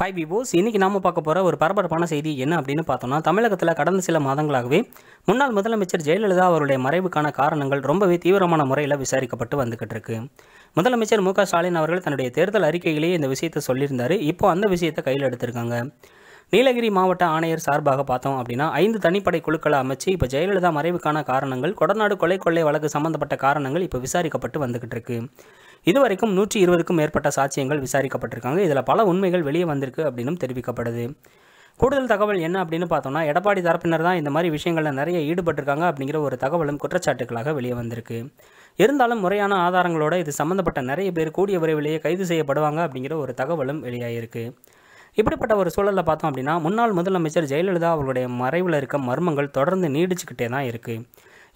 hi விபோஸ் இன்றைக்கி நாம பார்க்க போற ஒரு பரபரப்பான செய்தி என்ன அப்படின்னு பார்த்தோம்னா தமிழகத்தில் கடந்த சில மாதங்களாகவே முன்னாள் முதலமைச்சர் ஜெயலலிதா அவருடைய மறைவுக்கான காரணங்கள் ரொம்பவே தீவிரமான முறையில் விசாரிக்கப்பட்டு வந்துகிட்டு இருக்கு முதலமைச்சர் மு ஸ்டாலின் அவர்கள் தன்னுடைய தேர்தல் அறிக்கையிலேயே இந்த விஷயத்தை சொல்லியிருந்தார் இப்போ அந்த விஷயத்தை கையில் எடுத்திருக்காங்க நீலகிரி மாவட்ட ஆணையர் சார்பாக பார்த்தோம் அப்படின்னா ஐந்து தனிப்படை குழுக்களை அமைச்சு இப்போ ஜெயலலிதா மறைவுக்கான காரணங்கள் கொடநாடு கொலை கொள்ளை வழக்கு சம்பந்தப்பட்ட காரணங்கள் இப்போ விசாரிக்கப்பட்டு வந்துகிட்டு இருக்கு இதுவரைக்கும் நூற்றி இருபதுக்கும் மேற்பட்ட சாட்சியங்கள் விசாரிக்கப்பட்டிருக்காங்க இதில் பல உண்மைகள் வெளியே வந்திருக்கு அப்படின்னும் தெரிவிக்கப்படுது கூடுதல் தகவல் என்ன அப்படின்னு பார்த்தோம்னா எடப்பாடி தரப்பினர் தான் இந்த மாதிரி விஷயங்களில் நிறைய ஈடுபட்டிருக்காங்க அப்படிங்கிற ஒரு தகவலும் குற்றச்சாட்டுகளாக வெளியே வந்திருக்கு இருந்தாலும் முறையான ஆதாரங்களோடு இது சம்மந்தப்பட்ட நிறைய பேர் கூடிய விரைவிலேயே கைது செய்யப்படுவாங்க அப்படிங்கிற ஒரு தகவலும் வெளியாகிருக்கு இப்படிப்பட்ட ஒரு சூழலில் பார்த்தோம் அப்படின்னா முன்னாள் முதலமைச்சர் ஜெயலலிதா அவர்களுடைய மறைவில் இருக்க மர்மங்கள் தொடர்ந்து நீடிச்சுக்கிட்டே தான் இருக்குது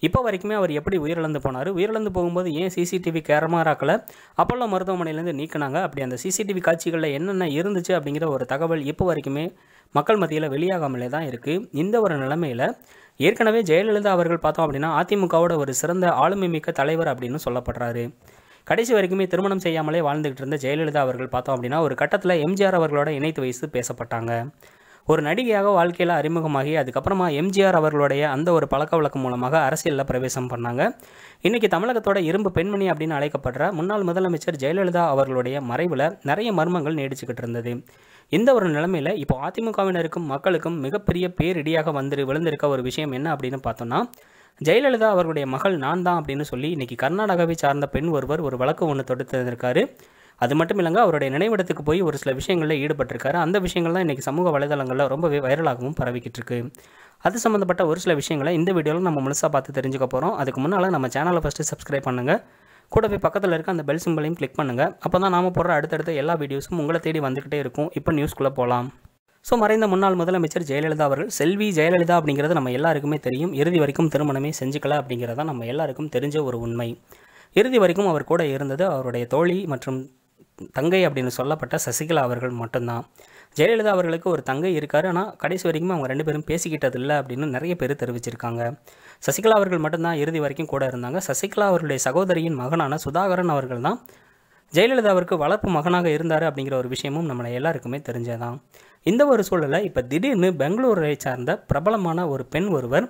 இப்போ வரைக்குமே அவர் எப்படி உயிரிழந்து போனார் உயிரிழந்து போகும்போது ஏன் சிசிடிவி இருக்கல அப்பல்லோ மருத்துவமனையிலேருந்து நீக்கினாங்க அப்படி அந்த சிசிடிவி காட்சிகளில் என்னென்ன இருந்துச்சு அப்படிங்கிற ஒரு தகவல் இப்போ வரைக்குமே மக்கள் மத்தியில் வெளியாகாமலே தான் இருக்குது இந்த ஒரு நிலைமையில் ஏற்கனவே ஜெயலலிதா அவர்கள் பார்த்தோம் அப்படின்னா அதிமுகவோட ஒரு சிறந்த ஆளுமை மிக்க தலைவர் அப்படின்னு சொல்லப்படுறாரு கடைசி வரைக்குமே திருமணம் செய்யாமலே வாழ்ந்துகிட்டு இருந்த ஜெயலலிதா அவர்கள் பார்த்தோம் அப்படின்னா ஒரு கட்டத்தில் எம்ஜிஆர் அவர்களோட இணைத்து வைத்து பேசப்பட்டாங்க ஒரு நடிகையாக வாழ்க்கையில் அறிமுகமாகி அதுக்கப்புறமா எம்ஜிஆர் அவர்களுடைய அந்த ஒரு பழக்க வழக்கம் மூலமாக அரசியலில் பிரவேசம் பண்ணாங்க இன்றைக்கி தமிழகத்தோட இரும்பு பெண்மணி அப்படின்னு அழைக்கப்படுற முன்னாள் முதலமைச்சர் ஜெயலலிதா அவர்களுடைய மறைவில் நிறைய மர்மங்கள் நீடிச்சுக்கிட்டு இருந்தது இந்த ஒரு நிலைமையில் இப்போ அதிமுகவினருக்கும் மக்களுக்கும் மிகப்பெரிய பேரிடியாக வந்து விழுந்திருக்க ஒரு விஷயம் என்ன அப்படின்னு பார்த்தோன்னா ஜெயலலிதா அவர்களுடைய மகள் நான் தான் அப்படின்னு சொல்லி இன்றைக்கி கர்நாடகாவை சார்ந்த பெண் ஒருவர் ஒரு வழக்கு ஒன்று தொடுத்திருந்திருக்காரு அது மட்டும் இல்லைங்க அவருடைய நினைவிடத்துக்கு போய் ஒரு சில விஷயங்களில் ஈடுபட்டிருக்காரு அந்த விஷயங்கள்லாம் இன்றைக்கி சமூக வலைதளங்களில் ரொம்பவே வைரலாகவும் பரவிக்கிட்டு இருக்கு அது சம்மந்தப்பட்ட ஒரு சில விஷயங்களை இந்த வீடியோவில் நம்ம முழுசாக பார்த்து தெரிஞ்சுக்க போகிறோம் அதுக்கு முன்னால் நம்ம சேனலை ஃபஸ்ட்டு சப்ஸ்கிரைப் பண்ணுங்கள் கூடவே பக்கத்தில் இருக்க அந்த பெல் சிம்பிளையும் கிளிக் பண்ணுங்கள் அப்போ தான் நாம் போடுற அடுத்தடுத்த எல்லா வீடியோஸும் உங்களை தேடி வந்துக்கிட்டே இருக்கும் இப்போ நியூஸ்க்குள்ளே போகலாம் ஸோ மறைந்த முன்னாள் முதலமைச்சர் ஜெயலலிதா அவர்கள் செல்வி ஜெயலலிதா அப்படிங்கிறது நம்ம எல்லாருக்குமே தெரியும் இறுதி வரைக்கும் திருமணமே செஞ்சுக்கல அப்படிங்கிறதான் நம்ம எல்லாருக்கும் தெரிஞ்ச ஒரு உண்மை இறுதி வரைக்கும் அவர் கூட இருந்தது அவருடைய தோழி மற்றும் தங்கை அப்படின்னு சொல்லப்பட்ட சசிகலா அவர்கள் மட்டும்தான் ஜெயலலிதா அவர்களுக்கு ஒரு தங்கை இருக்கார் ஆனால் கடைசி வரைக்கும் அவங்க ரெண்டு பேரும் பேசிக்கிட்டது இல்லை அப்படின்னு நிறைய பேர் தெரிவிச்சிருக்காங்க சசிகலா அவர்கள் மட்டும்தான் இறுதி வரைக்கும் கூட இருந்தாங்க சசிகலா அவர்களுடைய சகோதரியின் மகனான சுதாகரன் அவர்கள் தான் ஜெயலலிதா அவருக்கு வளர்ப்பு மகனாக இருந்தார் அப்படிங்கிற ஒரு விஷயமும் நம்மளை எல்லாருக்குமே தெரிஞ்சதான் இந்த ஒரு சூழலில் இப்போ திடீர்னு பெங்களூரை சார்ந்த பிரபலமான ஒரு பெண் ஒருவர்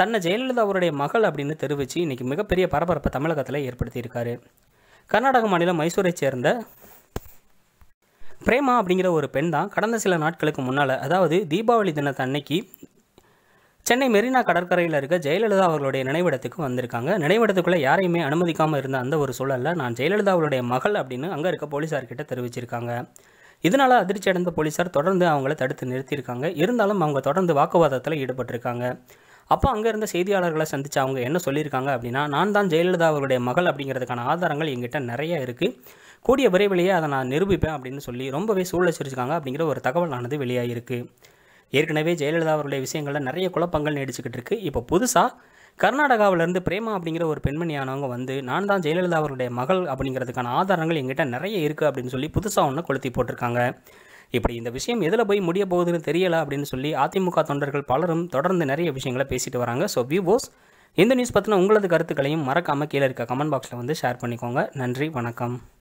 தன்னை ஜெயலலிதா அவருடைய மகள் அப்படின்னு தெரிவித்து இன்றைக்கி மிகப்பெரிய பரபரப்பை தமிழகத்தில் ஏற்படுத்தியிருக்காரு கர்நாடக மாநிலம் மைசூரை சேர்ந்த பிரேமா அப்படிங்கிற ஒரு பெண் தான் கடந்த சில நாட்களுக்கு முன்னால் அதாவது தீபாவளி தினத்த அன்னைக்கு சென்னை மெரினா கடற்கரையில் இருக்க ஜெயலலிதா அவர்களுடைய நினைவிடத்துக்கு வந்திருக்காங்க நினைவிடத்துக்குள்ளே யாரையுமே அனுமதிக்காமல் இருந்த அந்த ஒரு சூழலில் நான் ஜெயலலிதா அவருடைய மகள் அப்படின்னு அங்கே இருக்க போலீஸார்கிட்ட தெரிவிச்சிருக்காங்க இதனால் அதிர்ச்சி அடைந்த போலீஸார் தொடர்ந்து அவங்கள தடுத்து நிறுத்தியிருக்காங்க இருந்தாலும் அவங்க தொடர்ந்து வாக்குவாதத்தில் ஈடுபட்டிருக்காங்க அப்போ அங்கே இருந்த செய்தியாளர்களை சந்தித்து அவங்க என்ன சொல்லியிருக்காங்க அப்படின்னா நான் தான் ஜெயலலிதா அவருடைய மகள் அப்படிங்கிறதுக்கான ஆதாரங்கள் எங்கிட்ட நிறைய இருக்குது கூடிய விரைவிலேயே அதை நான் நிரூபிப்பேன் அப்படின்னு சொல்லி ரொம்பவே சூழச்சிருக்காங்க அப்படிங்கிற ஒரு தகவலானது வெளியாகிருக்கு ஏற்கனவே ஜெயலலிதா அவருடைய விஷயங்களில் நிறைய குழப்பங்கள் நீடிச்சுக்கிட்டு இருக்குது இப்போ புதுசாக கர்நாடகாவிலேருந்து பிரேமா அப்படிங்கிற ஒரு பெண்மணியானவங்க வந்து நான் தான் ஜெயலலிதா அவருடைய மகள் அப்படிங்கிறதுக்கான ஆதாரங்கள் எங்கிட்ட நிறைய இருக்குது அப்படின்னு சொல்லி புதுசாக ஒன்று கொளுத்தி போட்டிருக்காங்க இப்படி இந்த விஷயம் எதில் போய் முடிய போகுதுன்னு தெரியல அப்படின்னு சொல்லி அதிமுக தொண்டர்கள் பலரும் தொடர்ந்து நிறைய விஷயங்களை பேசிட்டு வராங்க ஸோ வியூவோஸ் இந்த நியூஸ் பற்றின உங்களது கருத்துக்களையும் மறக்காமல் கீழே இருக்க கமெண்ட் பாக்ஸில் வந்து ஷேர் பண்ணிக்கோங்க நன்றி வணக்கம்